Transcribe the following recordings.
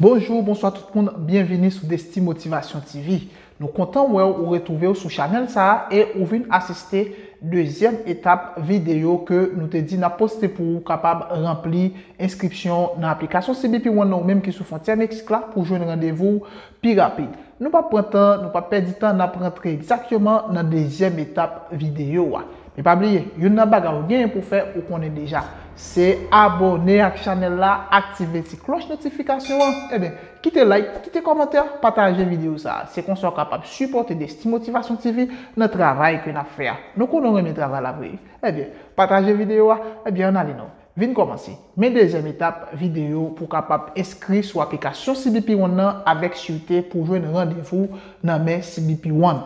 Bonjour, bonsoit tout moun, bienveni sou Desti Motivasyon TV. Nou kontan wè ou ou retouve ou sou chanel sa e ou vin asiste deuxième étape video ke nou te di na poste pou ou kapab rempli inskripsyon nan aplikasyon CBP One ou mèm ki sou fonti ameksik la pou joun randevou pi rapide. Nou pa prantan, nou pa perdi tan, nan prantre exactement nan deuxième étape video wè. Mè pa blye, yon nan baga ou gen yon pou fè ou konen deja. Se abonè ak chanel la, aktive ti kloche notifikasyon, ebe, eh kite like, kite komentèr, patanje videyo sa. Se kon so kapap supporte de sti motivasyon ti vi, ne travay ke na fè a. Nou konon rene travay la vri. Ebe, eh patanje videyo a, ebe, eh an alé nou. Vin komansi. Men dezem etap videyo pou kapap eskri sou apikasyon CBP One nan, avek syoute pou jwen randevou nan men CBP One.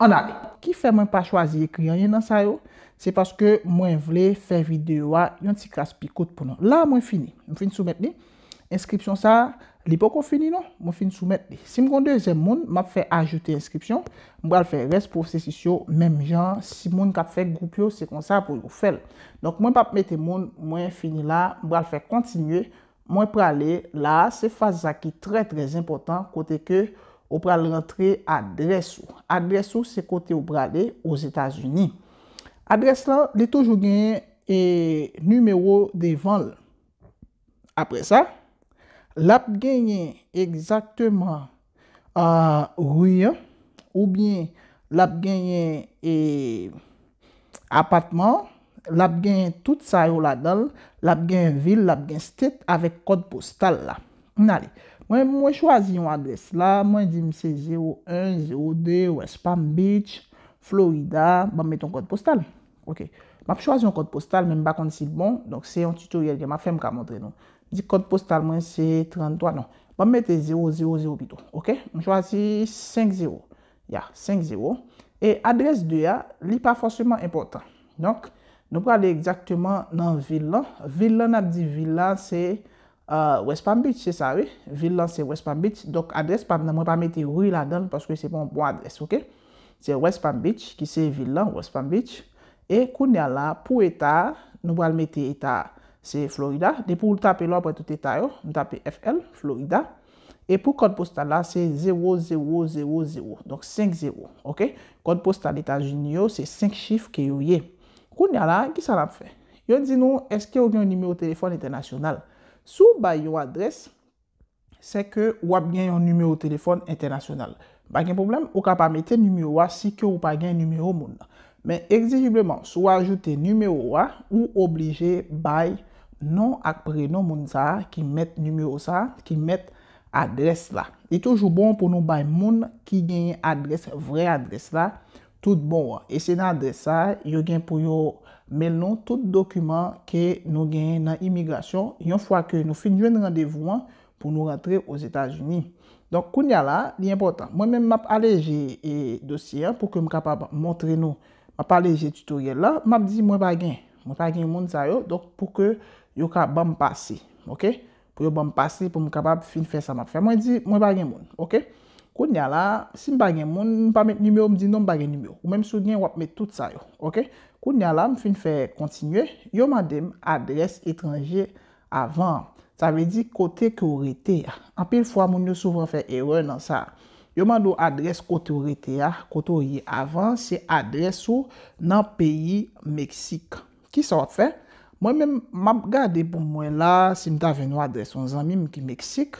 An alé. Ki fè men pa chwazi ekriyanye nan sa yo? Se paske mwen vle fè videwa yon ti kras pi kout pou nou. La mwen fini. Mwen fini soumet ni. Inscription sa li pokon fini nou. Mwen fini soumet ni. Si mwen konde zè moun, mwen ap fè ajoute inscription. Mwen pral fè res pou sè sisyon mèm jan. Si moun kap fè goup yo, se kon sa pou yo fèl. Donk mwen pap mette moun, mwen fini la. Mwen pral fè kontinye. Mwen pral le la se faza ki trè trè impotant kote ke ou pral rentre adres ou. Adres ou se kote ou pral le ouz Etasuni. Adres la, li toujou genye numero de val. Apre sa, lap genye egzakteman ruyen ou bien lap genye e, apatman, lap genye tout sa yon ladal, lap genye vil, lap genye stet avèk kod postal la. Mwen chwazi yon adres la, mwen di mse 01, 02, West Palm Beach, Florida, mwen met yon kod postal la. M ap chwazi yon kont postal men ba kondisi bon, donk se yon tutorial gen ma fem ka montre non. Di kont postal men se 33, non. M bon, ap mette 0, 0, 0 pito, ok? M chwazi 5, 0. Ya, 5, 0. E adres de ya, li pa fosseman important. Donk, nou prale ekzakteman nan villan. Villan ap di villan se euh, West Palm Beach, se sa we. Villan se West Palm Beach. Donk adres, m ap mette rou la donk, paske se bon po adres, ok? Se West Palm Beach, ki se villan, West Palm Beach. E koun ya la, pou eta, nou bal meti eta, se Florida. De pou ltape lwa pou etote eta yo, ltape FL, Florida. E pou kod postan la, se 0000, donk 5 0, ok? Kod postan eta jini yo, se 5 chif ke yo ye. Koun ya la, ki sa la pfe? Yo di nou, eske ou gen yon nimeyo telefon internasyonal? Sou ba yon adres, se ke ou ap gen yon nimeyo telefon internasyonal. Ba gen problem, ou ka pa meti nimeyo wa, si ke ou pa gen yon nimeyo moun. Moun. Men egzijibleman, sou ajoute numero wa ou oblije bay nan ak pre nan moun sa ki met numero sa, ki met adres la. E toujou bon pou nou bay moun ki genye adres, vre adres la, tout bon wa. E se nan adres sa, yo gen pou yo men nou tout dokumen ke nou genye nan imigrasyon yon fwa ke nou finjwen randevouan pou nou rentre os Etat-Unis. Don koun ya la, li important. Mwen men map aleje e dosye pou ke m kapap montre nou. Ma pale je tutorial la, ma ap di mwen bagen. Mwen bagen moun sa yo, dok pou ke yo ka bam pase. Ok? Pou yo bam pase, pou mwen kabab fin fe sa map fe. Mwen di mwen bagen moun. Ok? Kou dnyala, si mwen bagen moun, mwen pa met numeo, mwen di mwen bagen numeo. Ou mwen msou dnyen wap met tout sa yo. Ok? Kou dnyala, mwen fin fe kontinye. Yo ma dem adres etranje avan. Sa ve di kote kurete. Ape l fwa moun yo soufwa fe erwen an sa. Yo man nou adres kote ou rete ya, kote ou ye avan, se adres ou nan peyi Meksik. Ki sa wap fe? Mwen men, map gade pou mwen la, se mta ven nou adres, on zan mim ki Meksik,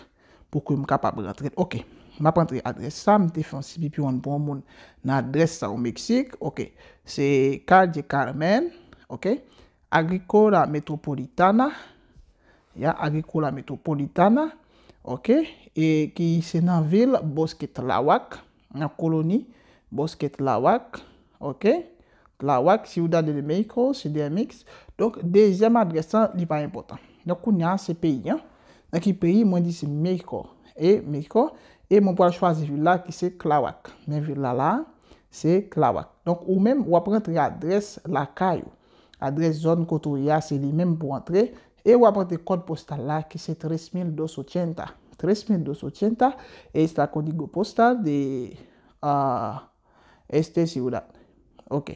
pou kwen m kapap ratret. Ok, map rentre adres sa, mte fon sipi pi wan pou moun nan adres sa ou Meksik. Ok, se Kalje Carmen, ok, Agrikola Metropolitana, ya Agrikola Metropolitana, Ok, e ki se nan vil Bosket Lawak. Nan koloni Bosket Lawak. Ok, Lawak, si ou dade de Meriko, se DMX. Donk, dezem adresan li pa impotant. Donk, ou nyan se peyi nyan. Nan ki peyi, mwen di se Meriko. E, Meriko. E, mwen pou an chwazi vil la ki se Lawak. Men vil la la, se Lawak. Donk, ou men wap rentre adres la kayo. Adres zon kontour ya, se li men pou e, rentre. E, wap rentre kod postal la ki se 3280. 3280, e is la kondigo postal de este si ou la. Ok,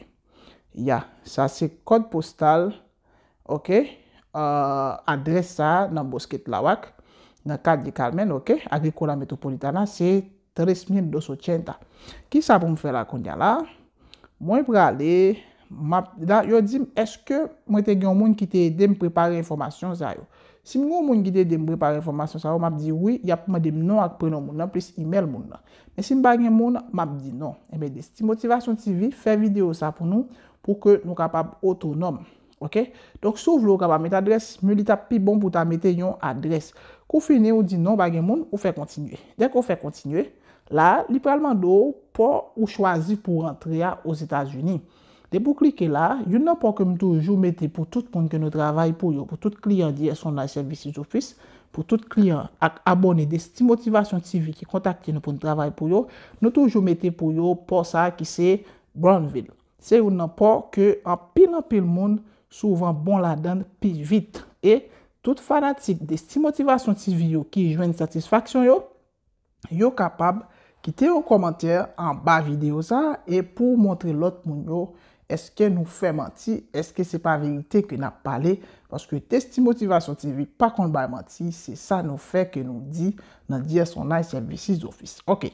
ya, sa se kod postal, ok, adres sa nan bosket la wak, nan kad di kalmen, ok, agrikola metropolitana, se 3280. Ki sa pou mwen fè la kondi la? Mwen prale, yo dzim, eske mwen te gen moun ki te edem prepare informasyon zay yo? Sim nou moun gide dembre par informasyon sa ou, map di oui, yap mwen demnon ak prenoun moun nan, plis email moun nan. Men sim bagen moun, map di non. Ebe eh desi, ti motivasyon ti vi, fe video sa pou nou pou ke nou kapab oto nom. Ok? Donk sou vlou kapab met adres, mwen li tap pi bon pou ta mette yon adres. Kou fene ou di non bagen moun, ou fe kontinue. Dek ou fe kontinue, la, li pralman do pou ou chwazi pou rentre ya oz Etats-Unis. De pou klike la, yon nan pou ke m toujou mette pou tout pounke nou travay pou yo, pou tout kliyen diyeson nan servisis ofis, pou tout kliyen ak abone de sti motivasyon TV ki kontakte nou pou nou travay pou yo, nou toujou mette pou yo pou sa ki se Brownville. Se yon nan pou ke an pinan pil moun souvan bon la den pi vit, e tout fanatik de sti motivasyon TV yo ki jwen satisfaksyon yo, yo kapab kite yo komantye an ba video sa, e pou montre lot moun yo, eske nou fè manti, eske se pa verite ke nan pale, paske testi motivasyon ti vi, pa kon ba manti, se sa nou fè ke nou di, nan di eson nan SMV6 ofis. Ok,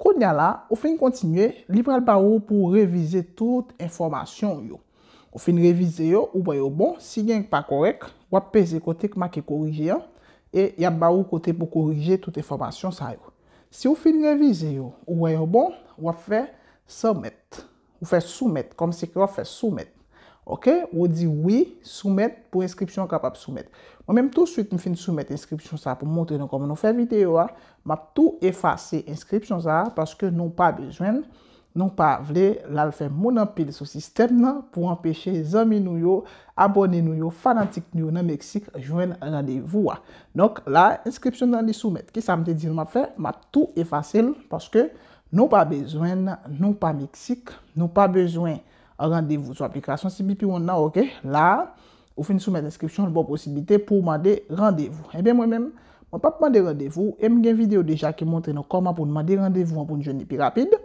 kon nyan la, ou fin kontinye, liberal ba ou pou revize tout informasyon yo. Ou fin revize yo, ou bayo bon, si genk pa korek, wap peze kote ke ma ke korije yo, e yap ba ou kote pou korije tout informasyon sa yo. Si ou fin revize yo, ou bayo bon, wap fè se mette. Ou fè soumèt, kom se kwa fè soumèt. Ok, ou di oui, soumèt, pou inskripsyon kapap soumèt. Mwen mèm tou süt mwen fin soumèt inskripsyon sa pou mwontre nou komon nou fè videyo a. Mwap tou efase inskripsyon sa a, paske nou pa bejwen, nou pa vle, la fè mounan pil sou sistem nan pou empèche zami nou yo, abone nou yo, fanantik nou yo nan Meksik, jwen randevou a. Nonk la, inskripsyon nan li soumèt. Ki sa mwen te di nou mwap fè? Mwap tou efase lou, paske... Nou pa bezwen, nou pa miksik, nou pa bezwen a randevou sou aplikasyon. Si bi pi wè nan, ok, la, ou fin sou men inskripsyon, l bo posibite pou mande randevou. E eh ben mwen men, mwen pap mande randevou, em gen video deja ki montre nou koma pou nou mande randevou an pou nou jwenni pi rapide.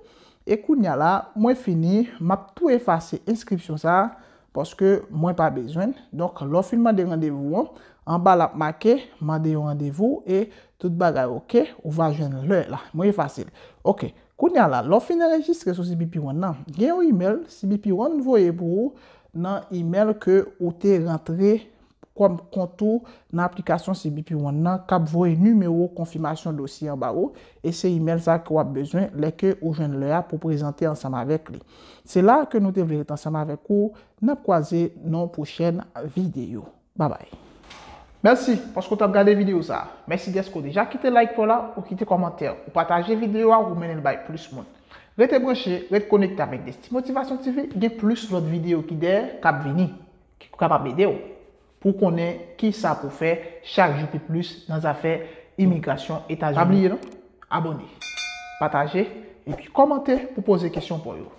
E kounya la, mwen fini, mwen pou efase inskripsyon sa, poske mwen pa bezwen. Donk, lo fin mande randevou an, an bal ap make, mande yon randevou, e tout bagay, ok, ou va jwenn lè la. Mwen efase. Ok. Koun ya la, lo finen registre sou CBP1 nan, gen ou email CBP1 voye bou nan email ke ou te rentre kom konto nan aplikasyon CBP1 nan kap voye numero konfirmasyon dosi an ba ou. E se email sa ke wap bezwen leke ou jen le a pou prezante ansam avek li. Se la ke nou te viret ansam avek ou, nap kwaze nan pou chen videyo. Ba bay. Mersi, paskou te ap gade videyo sa. Mersi desko deja ki te like pou la ou ki te komantè ou patajè videyo a ou menen bay plus moun. Ve te breche, ve te konette amèk de sti motivasyon ti ve, ge plus lot videyo ki der kap vini. Kap ap ede yo. Pou konè ki sa pou fè chak jupi plus nan zafè imigrasyon etajouni. Kabliye nan? Abonè. Patajè. E pi komantè pou pose kèsyon pou yo.